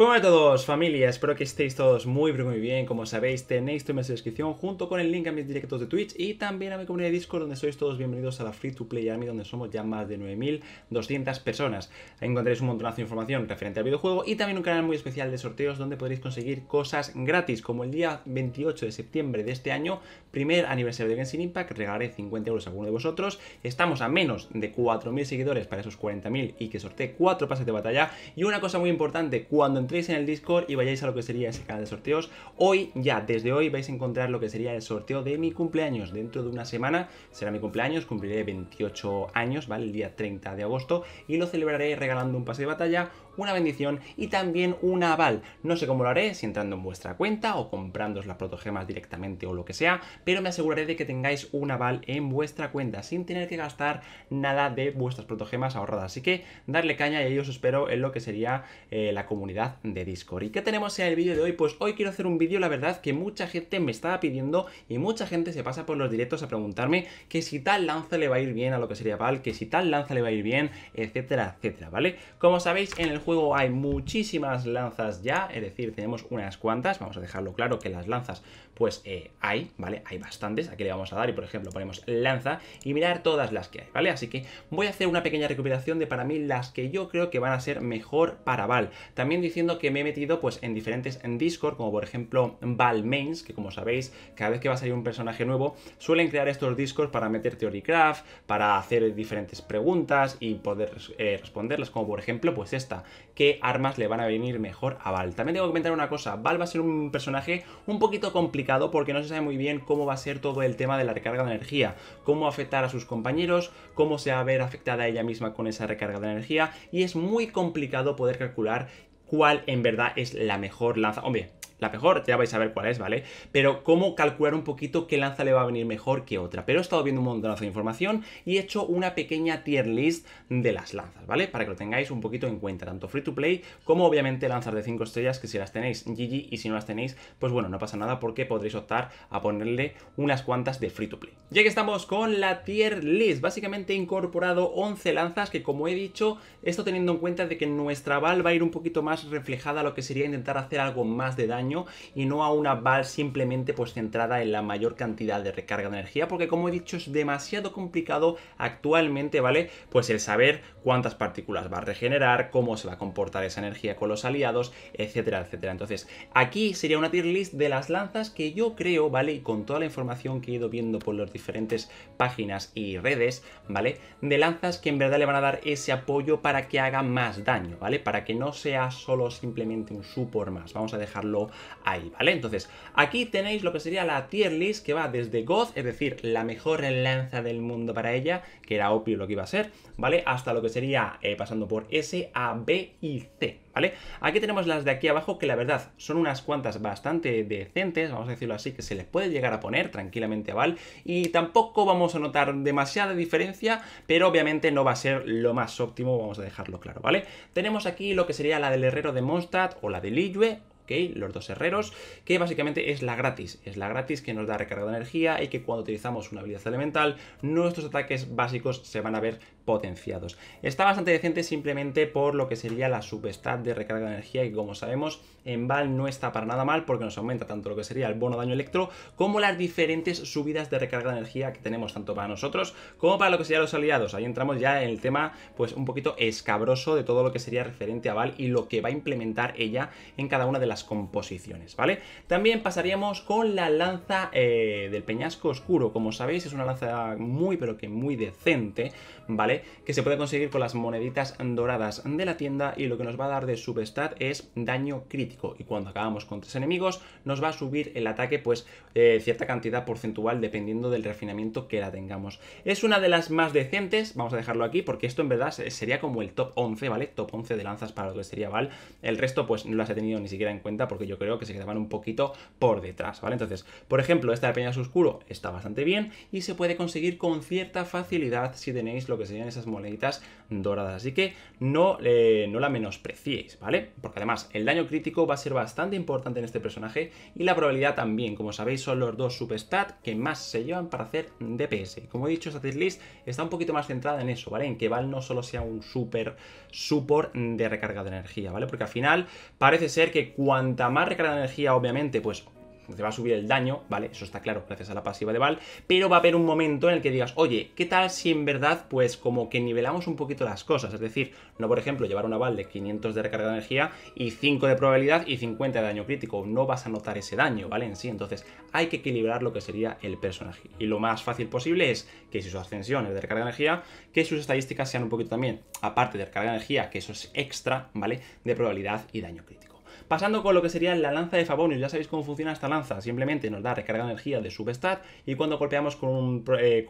hola pues a todos, familia, espero que estéis todos muy pero muy bien. Como sabéis, tenéis tu en la descripción junto con el link a mis directos de Twitch y también a mi comunidad de Discord donde sois todos bienvenidos a la Free to Play Army donde somos ya más de 9.200 personas. Ahí encontraréis un montonazo de información referente al videojuego y también un canal muy especial de sorteos donde podréis conseguir cosas gratis como el día 28 de septiembre de este año, primer aniversario de Genshin Impact, regalaré 50 euros a alguno de vosotros. Estamos a menos de 4.000 seguidores para esos 40.000 y que sorteé 4 pases de batalla y una cosa muy importante, cuando en el Discord y vayáis a lo que sería ese canal de sorteos. Hoy, ya desde hoy, vais a encontrar lo que sería el sorteo de mi cumpleaños. Dentro de una semana será mi cumpleaños, cumpliré 28 años, ¿vale? El día 30 de agosto y lo celebraré regalando un pase de batalla, una bendición y también un aval. No sé cómo lo haré, si entrando en vuestra cuenta o comprándoos las protogemas directamente o lo que sea, pero me aseguraré de que tengáis un aval en vuestra cuenta sin tener que gastar nada de vuestras protogemas ahorradas. Así que darle caña y ahí os espero en lo que sería eh, la comunidad de Discord. ¿Y qué tenemos en el vídeo de hoy? Pues hoy quiero hacer un vídeo, la verdad, que mucha gente me estaba pidiendo y mucha gente se pasa por los directos a preguntarme que si tal lanza le va a ir bien a lo que sería Val, que si tal lanza le va a ir bien, etcétera, etcétera, ¿vale? Como sabéis, en el juego hay muchísimas lanzas ya, es decir, tenemos unas cuantas, vamos a dejarlo claro que las lanzas pues eh, hay, ¿vale? Hay bastantes, aquí le vamos a dar y por ejemplo ponemos lanza y mirar todas las que hay, ¿vale? Así que voy a hacer una pequeña recuperación de para mí las que yo creo que van a ser mejor para Val. También diciendo que me he metido pues en diferentes en Discord, como por ejemplo Val Mains, que como sabéis, cada vez que va a salir un personaje nuevo, suelen crear estos discos para meter Theorycraft, para hacer diferentes preguntas y poder eh, responderlas, como por ejemplo pues esta, ¿qué armas le van a venir mejor a Val? También tengo que comentar una cosa, Val va a ser un personaje un poquito complicado porque no se sabe muy bien cómo va a ser todo el tema de la recarga de energía, cómo afectar a sus compañeros, cómo se va a ver afectada ella misma con esa recarga de energía y es muy complicado poder calcular cuál en verdad es la mejor lanza. Hombre, la mejor, ya vais a ver cuál es, ¿vale? Pero cómo calcular un poquito qué lanza le va a venir mejor que otra. Pero he estado viendo un montón de información y he hecho una pequeña tier list de las lanzas, ¿vale? Para que lo tengáis un poquito en cuenta, tanto free to play como obviamente lanzas de 5 estrellas, que si las tenéis, GG, y si no las tenéis, pues bueno, no pasa nada porque podréis optar a ponerle unas cuantas de free to play. Ya que estamos con la tier list, básicamente he incorporado 11 lanzas que como he dicho, esto teniendo en cuenta de que nuestra val va a ir un poquito más reflejada lo que sería intentar hacer algo más de daño y no a una BAL simplemente pues centrada en la mayor cantidad de recarga de energía, porque como he dicho es demasiado complicado actualmente, ¿vale? Pues el saber cuántas partículas va a regenerar, cómo se va a comportar esa energía con los aliados, etcétera, etcétera. Entonces, aquí sería una tier list de las lanzas que yo creo, ¿vale? Y con toda la información que he ido viendo por las diferentes páginas y redes, ¿vale? De lanzas que en verdad le van a dar ese apoyo para que haga más daño, ¿vale? Para que no sea solo simplemente un support más. Vamos a dejarlo ahí, ¿vale? Entonces, aquí tenéis lo que sería la tier list que va desde God, es decir, la mejor lanza del mundo para ella, que era obvio lo que iba a ser, ¿vale? Hasta lo que sería eh, pasando por S, A, B y C, ¿vale? Aquí tenemos las de aquí abajo, que la verdad son unas cuantas bastante decentes, vamos a decirlo así, que se les puede llegar a poner tranquilamente a Val, y tampoco vamos a notar demasiada diferencia, pero obviamente no va a ser lo más óptimo, vamos a dejarlo claro, ¿vale? Tenemos aquí lo que sería la del herrero de Mondstadt o la de Liyue los dos herreros, que básicamente es la gratis, es la gratis que nos da recarga de energía y que cuando utilizamos una habilidad elemental, nuestros ataques básicos se van a ver potenciados. Está bastante decente simplemente por lo que sería la subestad de recarga de energía, y como sabemos, en Val no está para nada mal porque nos aumenta tanto lo que sería el bono daño electro, como las diferentes subidas de recarga de energía que tenemos tanto para nosotros como para lo que serían los aliados. Ahí entramos ya en el tema, pues un poquito escabroso de todo lo que sería referente a Val y lo que va a implementar ella en cada una de las composiciones, ¿vale? También pasaríamos con la lanza eh, del peñasco oscuro, como sabéis es una lanza muy pero que muy decente, ¿vale? Que se puede conseguir con las moneditas doradas de la tienda y lo que nos va a dar de subestad es daño crítico. Y cuando acabamos con tres enemigos, nos va a subir el ataque, pues, eh, cierta cantidad porcentual dependiendo del refinamiento que la tengamos. Es una de las más decentes, vamos a dejarlo aquí, porque esto en verdad sería como el top 11, ¿vale? Top 11 de lanzas para lo que sería Val. El resto, pues, no las he tenido ni siquiera en cuenta porque yo creo que se quedaban un poquito por detrás, ¿vale? Entonces, por ejemplo, esta de Peñas Oscuro está bastante bien y se puede conseguir con cierta facilidad si tenéis lo que serían esas moneditas doradas. Así que eh, no, la menospreciéis, ¿vale? Porque además el daño crítico va a ser bastante importante en este personaje y la probabilidad también. Como sabéis, son los dos superstats que más se llevan para hacer DPS. Como he dicho, esta list está un poquito más centrada en eso, ¿vale? En que Val no solo sea un super support de recarga de energía, ¿vale? Porque al final parece ser que cuanta más recarga de energía, obviamente, pues te va a subir el daño, ¿vale? Eso está claro, gracias a la pasiva de Val, pero va a haber un momento en el que digas, oye, ¿qué tal si en verdad, pues como que nivelamos un poquito las cosas? Es decir, no, por ejemplo, llevar una Val de 500 de recarga de energía y 5 de probabilidad y 50 de daño crítico, no vas a notar ese daño, ¿vale? En sí, entonces hay que equilibrar lo que sería el personaje. Y lo más fácil posible es que si su ascensión es de recarga de energía, que sus estadísticas sean un poquito también, aparte de recarga de energía, que eso es extra, ¿vale? De probabilidad y daño crítico. Pasando con lo que sería la lanza de Favonius, ya sabéis cómo funciona esta lanza, simplemente nos da recarga de energía de substat y cuando golpeamos con un, eh,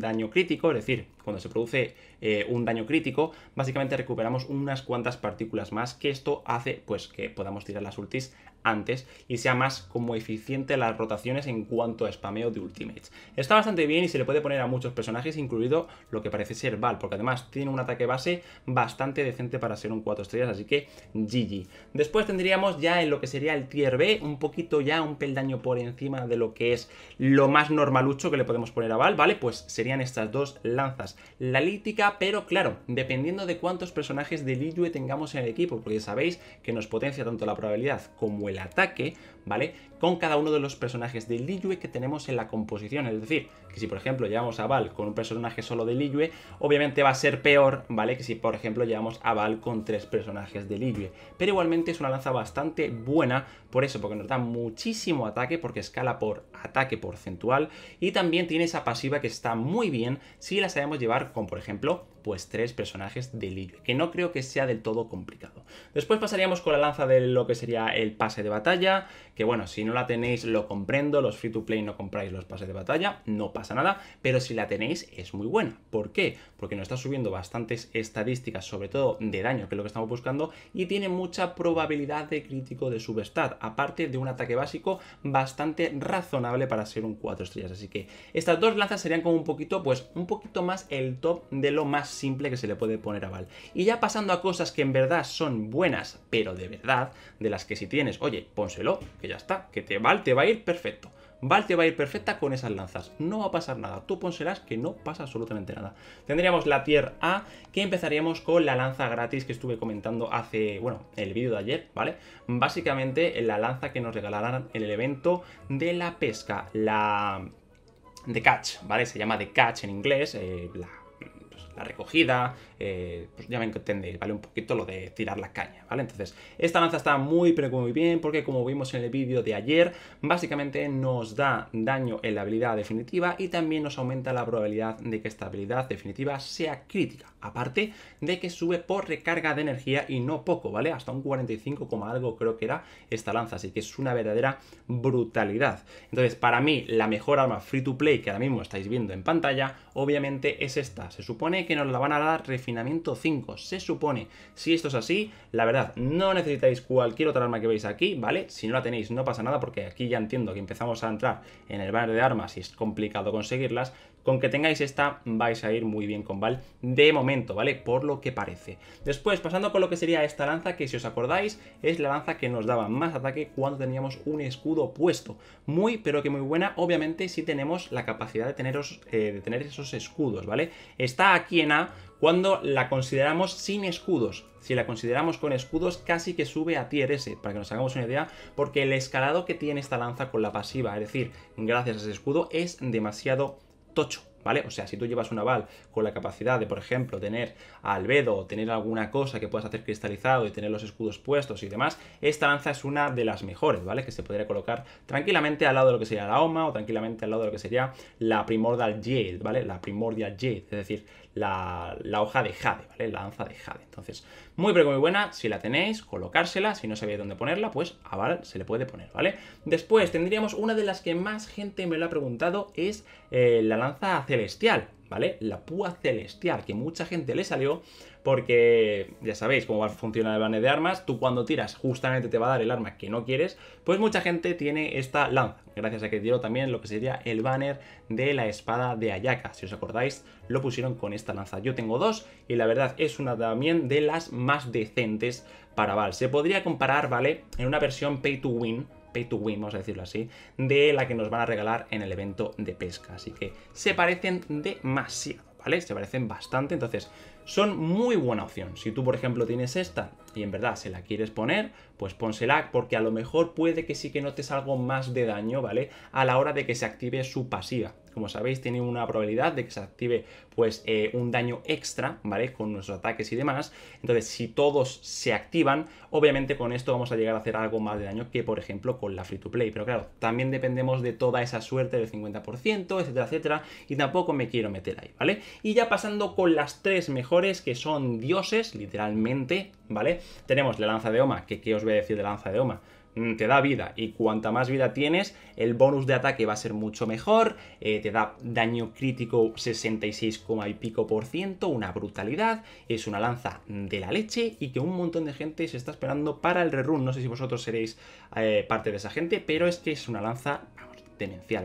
daño crítico, es decir, cuando se produce eh, un daño crítico, básicamente recuperamos unas cuantas partículas más que esto hace pues que podamos tirar las ultis antes y sea más como eficiente las rotaciones en cuanto a spameo de ultimates. Está bastante bien y se le puede poner a muchos personajes, incluido lo que parece ser Val, porque además tiene un ataque base bastante decente para ser un 4 estrellas, así que GG. Después tendríamos ya en lo que sería el tier B, un poquito ya un peldaño por encima de lo que es lo más normalucho que le podemos poner a Val, ¿vale? Pues serían estas dos lanzas. La lítica, pero claro, dependiendo de cuántos personajes de Liyue tengamos en el equipo, porque sabéis que nos potencia tanto la probabilidad como el ataque, ¿vale? Con cada uno de los personajes de Liyue que tenemos en la composición. Es decir, que si por ejemplo llevamos a Val con un personaje solo de Liyue, obviamente va a ser peor, ¿vale? Que si por ejemplo llevamos a Val con tres personajes de Liyue. Pero igualmente es una lanza bastante buena por eso, porque nos da muchísimo ataque, porque escala por ataque porcentual. Y también tiene esa pasiva que está muy bien si la sabemos llevar con, por ejemplo, pues tres personajes de Liyue, que no creo que sea del todo complicado. Después pasaríamos con la lanza de lo que sería el pase de batalla, que bueno, si no la tenéis lo comprendo, los free to play no compráis los pases de batalla, no pasa nada, pero si la tenéis es muy buena. ¿Por qué? Porque nos está subiendo bastantes estadísticas, sobre todo de daño, que es lo que estamos buscando, y tiene mucha probabilidad de crítico de subestad, aparte de un ataque básico bastante razonable para ser un 4 estrellas. Así que estas dos lanzas serían como un poquito, pues un poquito más el top de lo más simple que se le puede poner a Val. Y ya pasando a cosas que en verdad son buenas, pero de verdad, de las que si tienes, oye, pónselo, que ya está, que te Val te va a ir perfecto. Val te va a ir perfecta con esas lanzas. No va a pasar nada. Tú ponserás que no pasa absolutamente nada. Tendríamos la tier A, que empezaríamos con la lanza gratis que estuve comentando hace, bueno, el vídeo de ayer, ¿vale? Básicamente la lanza que nos regalarán el evento de la pesca, la... de catch, ¿vale? Se llama de catch en inglés, eh, la la recogida, eh, pues ya me entendéis, ¿vale? Un poquito lo de tirar la caña, ¿vale? Entonces, esta lanza está muy, pero muy bien, porque como vimos en el vídeo de ayer, básicamente nos da daño en la habilidad definitiva y también nos aumenta la probabilidad de que esta habilidad definitiva sea crítica, aparte de que sube por recarga de energía y no poco, ¿vale? Hasta un 45, algo creo que era esta lanza, así que es una verdadera brutalidad. Entonces, para mí, la mejor arma free to play que ahora mismo estáis viendo en pantalla, obviamente es esta. Se supone que nos la van a dar refinamiento 5, se supone. Si esto es así, la verdad, no necesitáis cualquier otra arma que veis aquí, ¿vale? Si no la tenéis, no pasa nada, porque aquí ya entiendo que empezamos a entrar en el banner de armas y es complicado conseguirlas, con que tengáis esta vais a ir muy bien con Val de momento, ¿vale? Por lo que parece. Después, pasando por lo que sería esta lanza, que si os acordáis es la lanza que nos daba más ataque cuando teníamos un escudo puesto. Muy, pero que muy buena, obviamente, si tenemos la capacidad de, teneros, eh, de tener esos escudos, ¿vale? Está aquí en A cuando la consideramos sin escudos. Si la consideramos con escudos, casi que sube a tier S, para que nos hagamos una idea, porque el escalado que tiene esta lanza con la pasiva, es decir, gracias a ese escudo, es demasiado tocho. ¿vale? O sea, si tú llevas un aval con la capacidad de, por ejemplo, tener albedo o tener alguna cosa que puedas hacer cristalizado y tener los escudos puestos y demás, esta lanza es una de las mejores, ¿vale? Que se podría colocar tranquilamente al lado de lo que sería la OMA o tranquilamente al lado de lo que sería la Primordial Jade, ¿vale? La Primordial Jade, es decir, la, hoja de jade, ¿vale? La lanza de jade. Entonces, muy pero muy buena, si la tenéis, colocársela, si no sabéis dónde ponerla, pues aval se le puede poner, ¿vale? Después tendríamos una de las que más gente me lo ha preguntado, es eh, la lanza hacia celestial, ¿vale? La púa celestial, que mucha gente le salió porque ya sabéis cómo va a funcionar el banner de armas, tú cuando tiras justamente te va a dar el arma que no quieres, pues mucha gente tiene esta lanza, gracias a que dio también lo que sería el banner de la espada de Ayaka, si os acordáis lo pusieron con esta lanza, yo tengo dos y la verdad es una también de las más decentes para Val, se podría comparar, ¿vale? En una versión pay to win, pay to win, vamos a decirlo así, de la que nos van a regalar en el evento de pesca. Así que se parecen demasiado, ¿vale? Se parecen bastante, entonces son muy buena opción. Si tú, por ejemplo, tienes esta y en verdad se la quieres poner, pues pónsela porque a lo mejor puede que sí que notes algo más de daño, ¿vale? A la hora de que se active su pasiva como sabéis, tiene una probabilidad de que se active pues eh, un daño extra, ¿vale? Con nuestros ataques y demás. Entonces, si todos se activan, obviamente con esto vamos a llegar a hacer algo más de daño que, por ejemplo, con la free to play. Pero claro, también dependemos de toda esa suerte del 50%, etcétera, etcétera. Y tampoco me quiero meter ahí, ¿vale? Y ya pasando con las tres mejores, que son dioses, literalmente, ¿vale? Tenemos la lanza de Oma, que qué os voy a decir de lanza de Oma Mm, te da vida y cuanta más vida tienes, el bonus de ataque va a ser mucho mejor, eh, te da daño crítico 66, y pico por ciento, una brutalidad, es una lanza de la leche y que un montón de gente se está esperando para el rerun, no sé si vosotros seréis eh, parte de esa gente, pero es que es una lanza, vamos,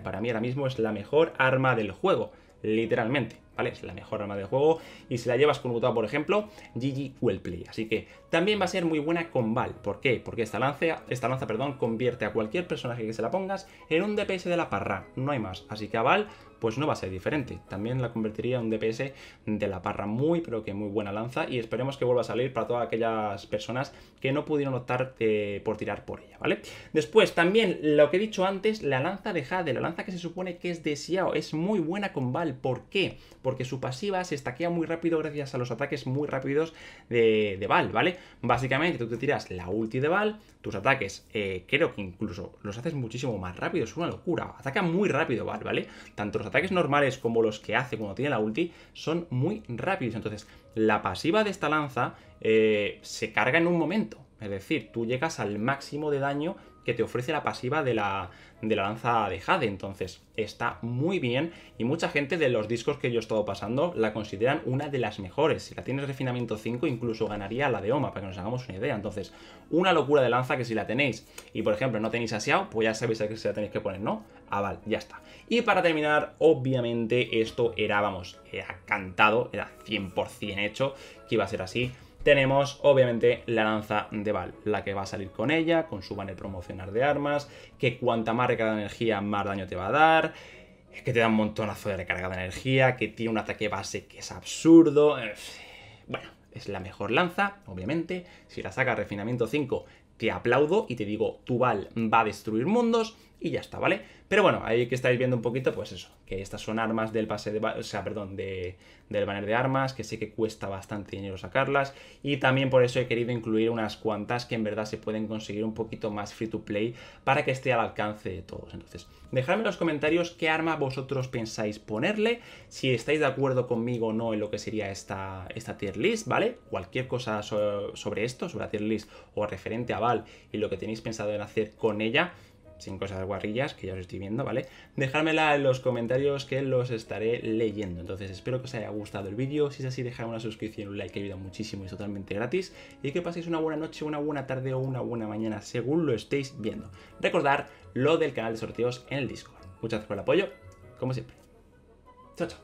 para mí ahora mismo es la mejor arma del juego, literalmente. Es la mejor arma de juego y si la llevas con botón, por ejemplo, GG Wellplay. Así que también va a ser muy buena con Val. ¿Por qué? Porque esta lanza, esta lanza perdón, convierte a cualquier personaje que se la pongas en un DPS de la parra, no hay más. Así que a Val pues no va a ser diferente. También la convertiría en un DPS de la parra muy, pero que muy buena lanza y esperemos que vuelva a salir para todas aquellas personas que no pudieron optar eh, por tirar por ella, ¿vale? Después, también lo que he dicho antes, la lanza de Jade, la lanza que se supone que es deseado, es muy buena con Val. ¿Por qué? Porque su pasiva se estaquea muy rápido gracias a los ataques muy rápidos de, de Val, ¿vale? Básicamente tú te tiras la ulti de Val, tus ataques eh, creo que incluso los haces muchísimo más rápido, es una locura, ataca muy rápido Val, ¿vale? Tanto los ataques normales como los que hace cuando tiene la ulti son muy rápidos. Entonces, la pasiva de esta lanza eh, se carga en un momento. Es decir, tú llegas al máximo de daño que te ofrece la pasiva de la, de la lanza de Jade. Entonces, está muy bien y mucha gente de los discos que yo he estado pasando la consideran una de las mejores. Si la tienes refinamiento 5, incluso ganaría la de Oma, para que nos hagamos una idea. Entonces, una locura de lanza que si la tenéis y, por ejemplo, no tenéis aseado, pues ya sabéis a qué se la tenéis que poner, ¿no? Ah, vale, ya está. Y para terminar, obviamente, esto era, vamos, era cantado, era 100% hecho que iba a ser así tenemos obviamente la lanza de Val, la que va a salir con ella, con su banner promocionar de armas, que cuanta más recarga de energía, más daño te va a dar, que te da un montonazo de recarga de energía, que tiene un ataque base que es absurdo. Bueno, es la mejor lanza, obviamente. Si la saca refinamiento 5, te aplaudo y te digo, tu Val va a destruir mundos y ya está, ¿vale? Pero bueno, ahí que estáis viendo un poquito, pues eso, que estas son armas del pase de, o sea, perdón, del banner de armas, que sé que cuesta bastante dinero sacarlas, y también por eso he querido incluir unas cuantas que en verdad se pueden conseguir un poquito más free to play para que esté al alcance de todos. Entonces, dejadme en los comentarios qué arma vosotros pensáis ponerle, si estáis de acuerdo conmigo o no en lo que sería esta, esta tier list, ¿vale? Cualquier cosa sobre esto, sobre la tier list o referente a Val y lo que tenéis pensado en hacer con ella, sin cosas guarrillas, que ya os estoy viendo, ¿vale? Dejármela en los comentarios que los estaré leyendo. Entonces, espero que os haya gustado el vídeo. Si es así, dejad una suscripción, un like, que ayuda muchísimo y es totalmente gratis. Y que paséis una buena noche, una buena tarde o una buena mañana, según lo estéis viendo. Recordar lo del canal de sorteos en el Discord. Muchas gracias por el apoyo, como siempre. Chao, chao.